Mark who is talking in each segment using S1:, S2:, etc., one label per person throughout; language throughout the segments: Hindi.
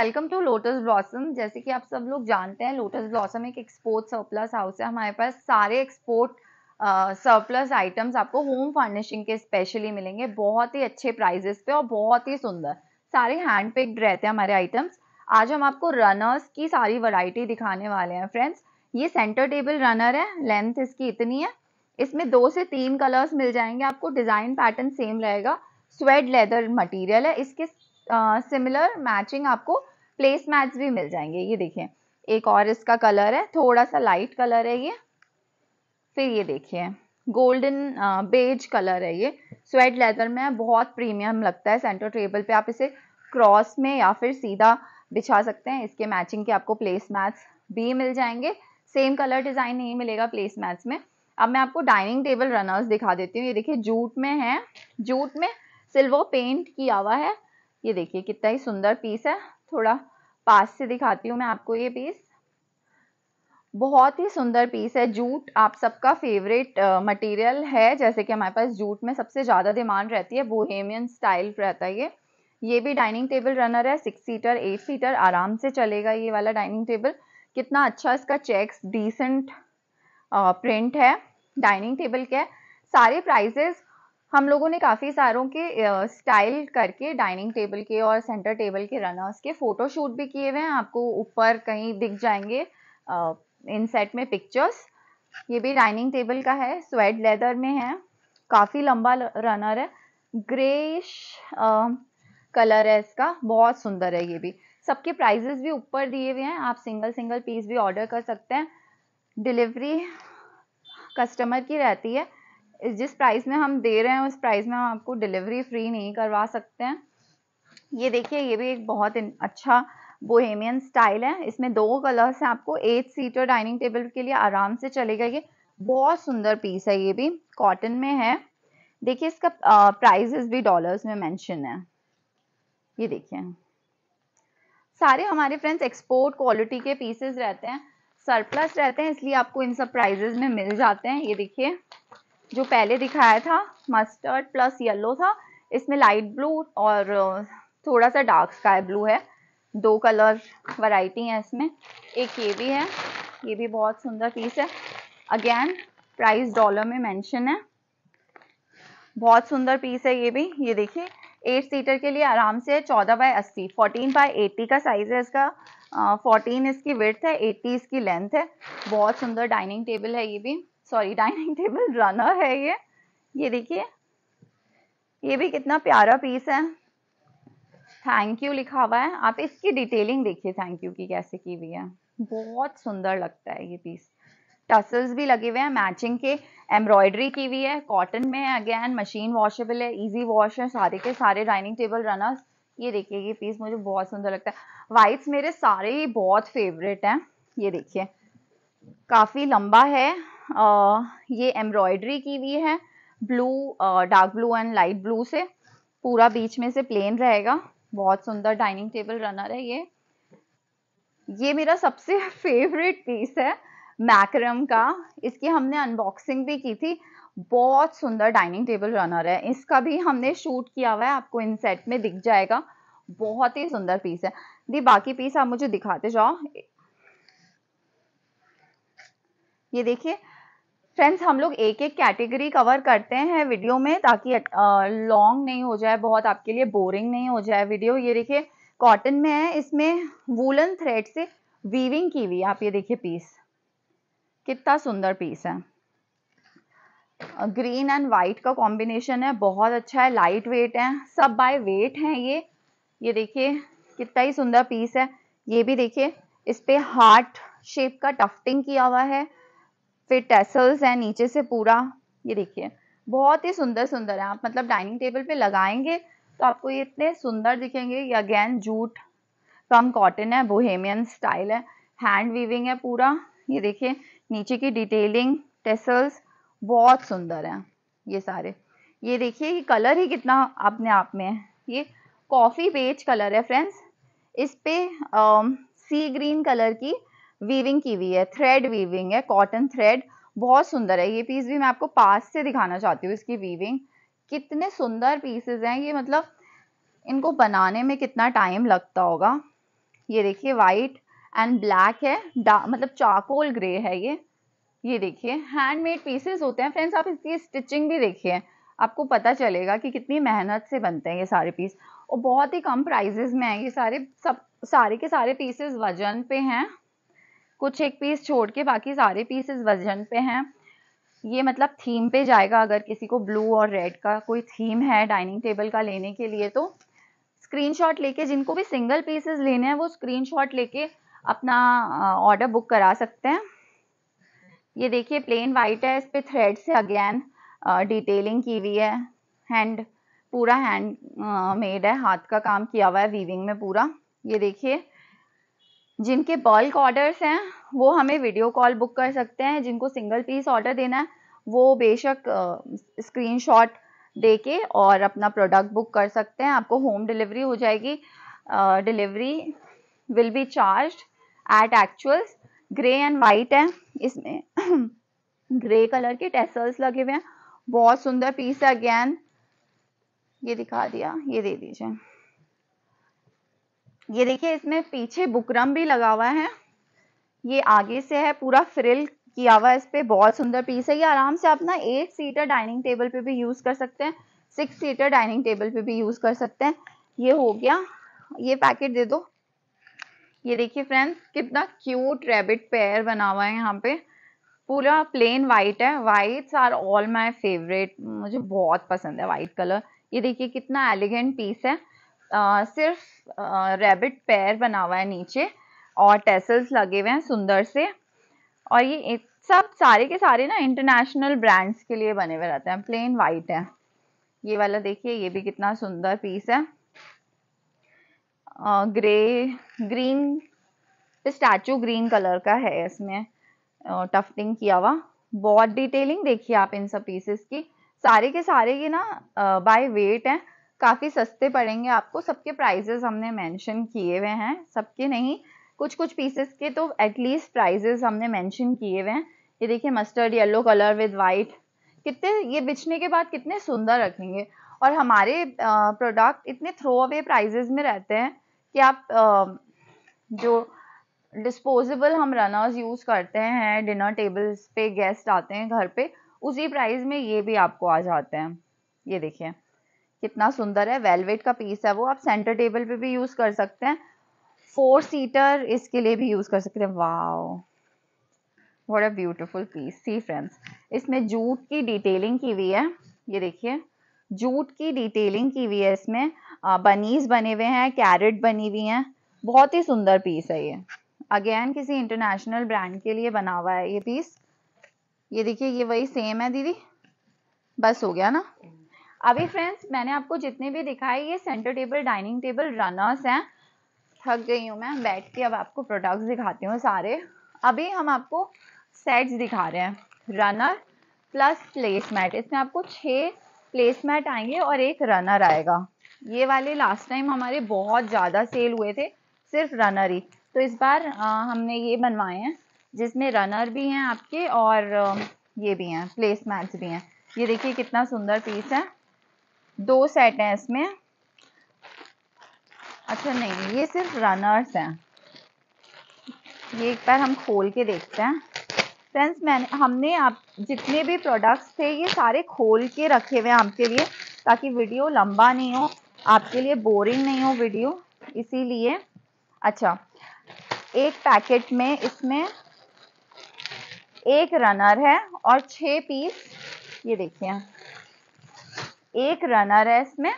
S1: वेलकम टू लोटस ब्लॉसम जैसे कि आप सब लोग जानते हैं लोटस ब्लॉसम एक एक्सपोर्ट सरप्लस हाउस है हमारे पास सारे एक्सपोर्ट सरप्लस आइटम्स आपको होम फर्निशिंग के स्पेशली मिलेंगे बहुत ही अच्छे प्राइजेस पे और बहुत ही सुंदर सारे हैंड पिक्ड रहते हैं हमारे आइटम्स आज हम आपको रनर्स की सारी वरायटी दिखाने वाले हैं फ्रेंड्स ये सेंटर टेबल रनर है लेंथ इसकी इतनी है इसमें दो से तीन कलर्स मिल जाएंगे आपको डिज़ाइन पैटर्न सेम रहेगा स्वेड लेदर मटेरियल है इसके सिमिलर uh, मैचिंग आपको प्लेस मैट्स भी मिल जाएंगे ये देखिए एक और इसका कलर है थोड़ा सा लाइट कलर है ये फिर ये देखिए गोल्डन बेज कलर है ये स्वेट लेदर में बहुत प्रीमियम लगता है सेंटर टेबल पे आप इसे क्रॉस में या फिर सीधा बिछा सकते हैं इसके मैचिंग के आपको प्लेस मैट्स भी मिल जाएंगे सेम कलर डिज़ाइन नहीं मिलेगा प्लेस मैट्स में अब मैं आपको डाइनिंग टेबल रनर्स दिखा देती हूँ ये देखिए जूट में है जूट में सिल्वर पेंट किया हुआ है ये देखिए कितना ही सुंदर पीस है थोड़ा पास से दिखाती हूँ मैं आपको ये पीस बहुत ही सुंदर पीस है जूट आप सबका फेवरेट मटेरियल है जैसे कि हमारे पास जूट में सबसे ज़्यादा डिमांड रहती है बोहेमियन स्टाइल रहता है ये ये भी डाइनिंग टेबल रनर है सिक्स सीटर एट सीटर आराम से चलेगा ये वाला डाइनिंग टेबल कितना अच्छा इसका चेक्स डिसेंट प्रिंट है डाइनिंग टेबल के सारे प्राइजेस हम लोगों ने काफ़ी सारों के स्टाइल करके डाइनिंग टेबल के और सेंटर टेबल के रनर्स के फ़ोटोशूट भी किए हुए हैं आपको ऊपर कहीं दिख जाएंगे इन सेट में पिक्चर्स ये भी डाइनिंग टेबल का है स्वेट लेदर में है काफ़ी लंबा रनर है ग्रेश कलर है इसका बहुत सुंदर है ये भी सबके प्राइजेस भी ऊपर दिए हुए हैं आप सिंगल सिंगल पीस भी ऑर्डर कर सकते हैं डिलीवरी कस्टमर की रहती है इस जिस प्राइस में हम दे रहे हैं उस प्राइस में हम आपको डिलीवरी फ्री नहीं करवा सकते हैं ये देखिए ये भी एक बहुत अच्छा बोहेमियन स्टाइल है इसमें दो कलर्स हैं आपको एट सीटर डाइनिंग टेबल के लिए आराम से चलेगा ये बहुत सुंदर पीस है ये भी कॉटन में है देखिए इसका प्राइजेस भी डॉलर्स में मेंशन है ये देखिए सारे हमारे फ्रेंड्स एक्सपोर्ट क्वालिटी के पीसेस रहते हैं सरप्लस रहते हैं इसलिए आपको इन सब प्राइजेस में मिल जाते हैं ये देखिए जो पहले दिखाया था मस्टर्ड प्लस येलो था इसमें लाइट ब्लू और थोड़ा सा डार्क स्काई ब्लू है दो कलर वैरायटी है इसमें एक ये भी है ये भी बहुत सुंदर पीस है अगेन प्राइस डॉलर में मेंशन है बहुत सुंदर पीस है ये भी ये देखिए एट सीटर के लिए आराम से चौदह बाय अस्सी फोर्टीन बाय एट्टी का साइज़ है इसका फोर्टीन इसकी विर्थ है एट्टी इसकी लेंथ है बहुत सुंदर डाइनिंग टेबल है ये भी सॉरी डाइनिंग टेबल रनर है ये ये देखिए ये भी कितना प्यारा पीस है थैंक यू लिखा हुआ है आप इसकी डिटेलिंग देखिए थैंक यू की कैसे की हुई है बहुत सुंदर लगता है ये पीस टसल्स भी लगे हुए हैं मैचिंग के एम्ब्रॉयडरी की हुई है कॉटन में है अगेन मशीन वॉशेबल है इजी वॉश है सारे के सारे डाइनिंग टेबल रनर्स ये देखिए ये पीस मुझे बहुत सुंदर लगता है वाइट्स मेरे सारे ही बहुत फेवरेट हैं ये देखिए काफ़ी लंबा है ये एम्ब्रॉयडरी की हुई है blue dark blue and light blue से पूरा बीच में से प्लेन रहेगा बहुत सुंदर डाइनिंग टेबल रनर है ये ये मेरा सबसे फेवरेट पीस है मैक्रम का इसकी हमने अनबॉक्सिंग भी की थी बहुत सुंदर डाइनिंग टेबल रनर है इसका भी हमने शूट किया हुआ है आपको इन सेट में दिख जाएगा बहुत ही सुंदर पीस है दी बाकी पीस आप मुझे दिखाते जाओ ये देखिए फ्रेंड्स हम लोग एक एक कैटेगरी कवर करते हैं वीडियो में ताकि लॉन्ग नहीं हो जाए बहुत आपके लिए बोरिंग नहीं हो जाए वीडियो ये देखिए कॉटन में है इसमें वूलन थ्रेड से वीविंग की हुई आप ये देखिए पीस कितना सुंदर पीस है ग्रीन एंड वाइट का कॉम्बिनेशन है बहुत अच्छा है लाइट वेट है सब बाय वेट है ये ये देखिए कितना ही सुंदर पीस है ये भी देखिए इस पे हार्ट शेप का टफ्टिंग किया हुआ है फिर टेसल्स हैं नीचे से पूरा ये देखिए बहुत ही सुंदर सुंदर है आप मतलब डाइनिंग टेबल पे लगाएंगे तो आपको ये इतने सुंदर दिखेंगे ये अगेन जूट कम कॉटन है बोहेमियन स्टाइल है हैंड वीविंग है पूरा ये देखिए नीचे की डिटेलिंग टेसल्स बहुत सुंदर है ये सारे ये देखिए ये कलर ही कितना अपने आप में है ये कॉफ़ी बेज कलर है फ्रेंड्स इस पे आ, सी ग्रीन कलर की वीविंग की हुई है थ्रेड वीविंग है कॉटन थ्रेड बहुत सुंदर है ये पीस भी मैं आपको पास से दिखाना चाहती हूँ इसकी वीविंग कितने सुंदर पीसेज हैं ये मतलब इनको बनाने में कितना टाइम लगता होगा ये देखिए वाइट एंड ब्लैक है मतलब चाकोल ग्रे है ये ये देखिए हैंडमेड पीसेस होते हैं फ्रेंड्स आप इसकी स्टिचिंग भी देखिए आपको पता चलेगा कि कितनी मेहनत से बनते हैं ये सारे पीस और बहुत ही कम प्राइजेस में हैं ये सारे सब सारे के सारे पीसेस वजन पे हैं कुछ एक पीस छोड़ के बाकी सारे पीसेस वजन पे हैं ये मतलब थीम पे जाएगा अगर किसी को ब्लू और रेड का कोई थीम है डाइनिंग टेबल का लेने के लिए तो स्क्रीनशॉट लेके जिनको भी सिंगल पीसेस लेने हैं वो स्क्रीनशॉट लेके अपना ऑर्डर बुक करा सकते हैं ये देखिए प्लेन वाइट है इस पर थ्रेड से अगेन डिटेलिंग की हुई है हैंड पूरा हैंड मेड है हाथ का काम किया हुआ है वीविंग में पूरा ये देखिए जिनके बल्क ऑर्डर्स हैं वो हमें वीडियो कॉल बुक कर सकते हैं जिनको सिंगल पीस ऑर्डर देना है वो बेशक स्क्रीनशॉट दे के और अपना प्रोडक्ट बुक कर सकते हैं आपको होम डिलीवरी हो जाएगी delivery will be charge at actual grey and white है इसमें ग्रे कलर के टेसल्स लगे हुए हैं बहुत सुंदर पीस है अगेन ये दिखा दिया ये दे दीजिए ये देखिए इसमें पीछे बुकरम भी लगा हुआ है ये आगे से है पूरा फ्रिल किया हुआ है इस पे बहुत सुंदर पीस है ये आराम से आप ना एट सीटर डाइनिंग टेबल पे भी यूज कर सकते हैं सिक्स सीटर डाइनिंग टेबल पे भी यूज कर सकते हैं ये हो गया ये पैकेट दे दो ये देखिए फ्रेंड्स कितना क्यूट रेबिट पेयर बना हुआ है यहाँ पे पूरा प्लेन वाइट है whites are all my favourite मुझे बहुत पसंद है वाइट कलर ये देखिए कितना एलिगेंट पीस है सिर्फ रैबिट पैर बना हुआ है नीचे और टेसल्स लगे हुए हैं सुंदर से और ये सब सारे के सारे ना इंटरनेशनल ब्रांड्स के लिए बने हुए रहते हैं प्लेन वाइट है ये वाला देखिए ये भी कितना सुंदर पीस है आ, grey green statue green colour का है इसमें टफ्टिंग किया हुआ बहुत डिटेलिंग देखिए आप इन सब पीसेस की सारे के सारे ये ना बाय वेट हैं काफ़ी सस्ते पड़ेंगे आपको सबके प्राइजेस हमने मेंशन किए हुए हैं सबके नहीं कुछ कुछ पीसेस के तो एटलीस्ट प्राइजेस हमने मेंशन किए हुए हैं ये देखिए mustard yellow colour with white कितने ये बिछने के बाद कितने सुंदर रखेंगे और हमारे प्रोडक्ट इतने थ्रो अवे प्राइजेज में रहते हैं कि आप जो डिस्पोजेबल हम रनर्स यूज़ करते हैं डिनर टेबल्स पे गेस्ट आते हैं घर पे उसी प्राइस में ये भी आपको आ जाते हैं ये देखिए कितना सुंदर है वेलवेट का पीस है वो आप सेंटर टेबल पे भी यूज़ कर सकते हैं फोर सीटर इसके लिए भी यूज़ कर सकते हैं wow what a beautiful piece see friends इसमें जूट की डिटेलिंग की हुई है ये देखिए जूट की डिटेलिंग की हुई है इसमें बनीज बने हुए हैं कैरेट बनी हुई हैं बहुत ही सुंदर पीस है ये अगेन किसी इंटरनेशनल ब्रांड के लिए बना हुआ है ये पीस ये देखिए ये वही सेम है दीदी बस हो गया ना अभी फ्रेंड्स मैंने आपको जितने भी दिखाए ये centre table dining table runners हैं थक गई हूँ मैं बैठ के अब आपको प्रोडक्ट्स दिखाती हूँ सारे अभी हम आपको सेट्स दिखा रहे हैं रनर प्लस प्लेसमेट इसमें आपको छः प्लेसमेट आएंगे और एक रनर आएगा ये वाले लास्ट टाइम हमारे बहुत ज़्यादा सेल हुए थे सिर्फ रनर ही तो इस बार आ, हमने ये बनवाए हैं जिसमें रनर भी हैं आपके और ये भी हैं प्लेसमेट्स भी हैं ये देखिए कितना सुंदर पीस है दो सेट हैं इसमें अच्छा नहीं ये सिर्फ रनर्स हैं ये एक बार हम खोल के देखते हैं फ्रेंड्स मैंने हमने आप जितने भी प्रोडक्ट्स थे ये सारे खोल के रखे हुए हैं आपके लिए ताकि वीडियो लंबा नहीं हो आपके लिए बोरिंग नहीं हो वीडियो इसीलिए अच्छा एक पैकेट में इसमें एक रनर है और छः पीस ये देखिए एक रनर है इसमें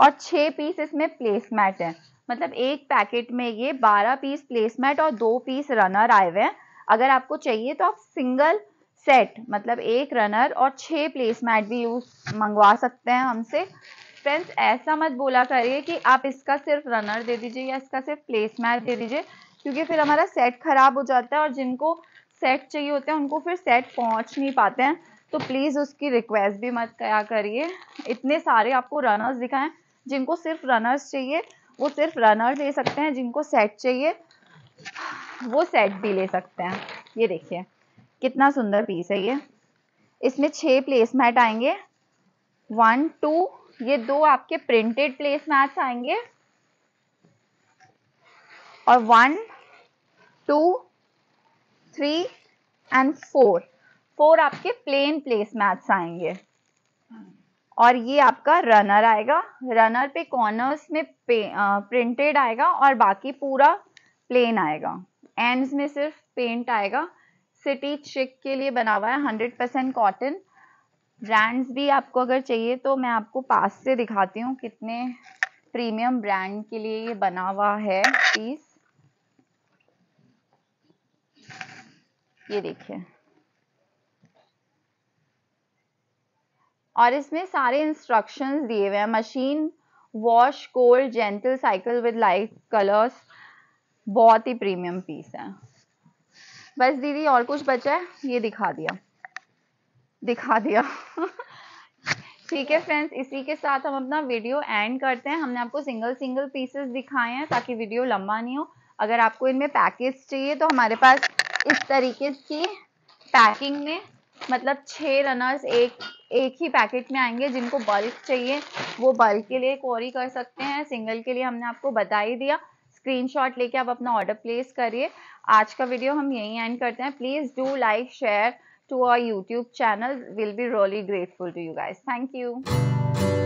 S1: और छह पीस इसमें प्लेसमेट है मतलब एक पैकेट में ये बारह पीस प्लेसमेट और दो पीस रनर आए हुए हैं अगर आपको चाहिए तो आप सिंगल सेट मतलब एक रनर और छह प्लेसमेट भी यूज मंगवा सकते हैं हमसे फ्रेंड्स ऐसा मत बोला करिए कि आप इसका सिर्फ रनर दे दीजिए या इसका सिर्फ प्लेसमेट दे दीजिए क्योंकि फिर हमारा सेट ख़राब हो जाता है और जिनको सेट चाहिए होते हैं उनको फिर सेट पहुंच नहीं पाते हैं तो प्लीज़ उसकी रिक्वेस्ट भी मत क्या करिए इतने सारे आपको रनर्स दिखाएं जिनको सिर्फ रनर्स चाहिए वो सिर्फ रनर ले सकते हैं जिनको सेट चाहिए वो सेट भी ले सकते हैं ये देखिए कितना सुंदर पीस है ये इसमें छः प्लेस मैट आएंगे वन टू ये दो आपके प्रिंटेड प्लेस आएंगे और one two three and four four आपके प्लेन प्लेस मैथ्स आएंगे हाँ। और ये आपका रनर आएगा रनर पे कॉर्नर्स में प्रिंटेड आएगा और बाकी पूरा प्लेन आएगा एंड्स में सिर्फ पेंट आएगा सिटी चिक के लिए बना हुआ है हंड्रेड परसेंट कॉटन ब्रांड्स भी आपको अगर चाहिए तो मैं आपको पास से दिखाती हूँ कितने प्रीमियम ब्रांड के लिए ये बना हुआ है पीस ये देखिए और इसमें सारे इंस्ट्रक्शंस दिए हुए हैं machine wash cold gentle cycle with light colours बहुत ही प्रीमियम पीस है बस दीदी और कुछ बचा है ये दिखा दिया दिखा दिया ठीक है फ्रेंड्स इसी के साथ हम अपना वीडियो एंड करते हैं हमने आपको सिंगल सिंगल पीसेस दिखाए हैं ताकि वीडियो लंबा नहीं हो अगर आपको इनमें पैकेज चाहिए तो हमारे पास इस तरीके की पैकिंग में मतलब छः रनर्स एक एक ही पैकेट में आएंगे जिनको बल्क चाहिए वो बल्क के लिए क्वारी कर सकते हैं सिंगल के लिए हमने आपको बता ही दिया स्क्रीनशॉट लेके आप अपना ऑर्डर प्लेस करिए आज का वीडियो हम यहीं एंड करते हैं please do like share to our YouTube channel will be really grateful to you guys thank you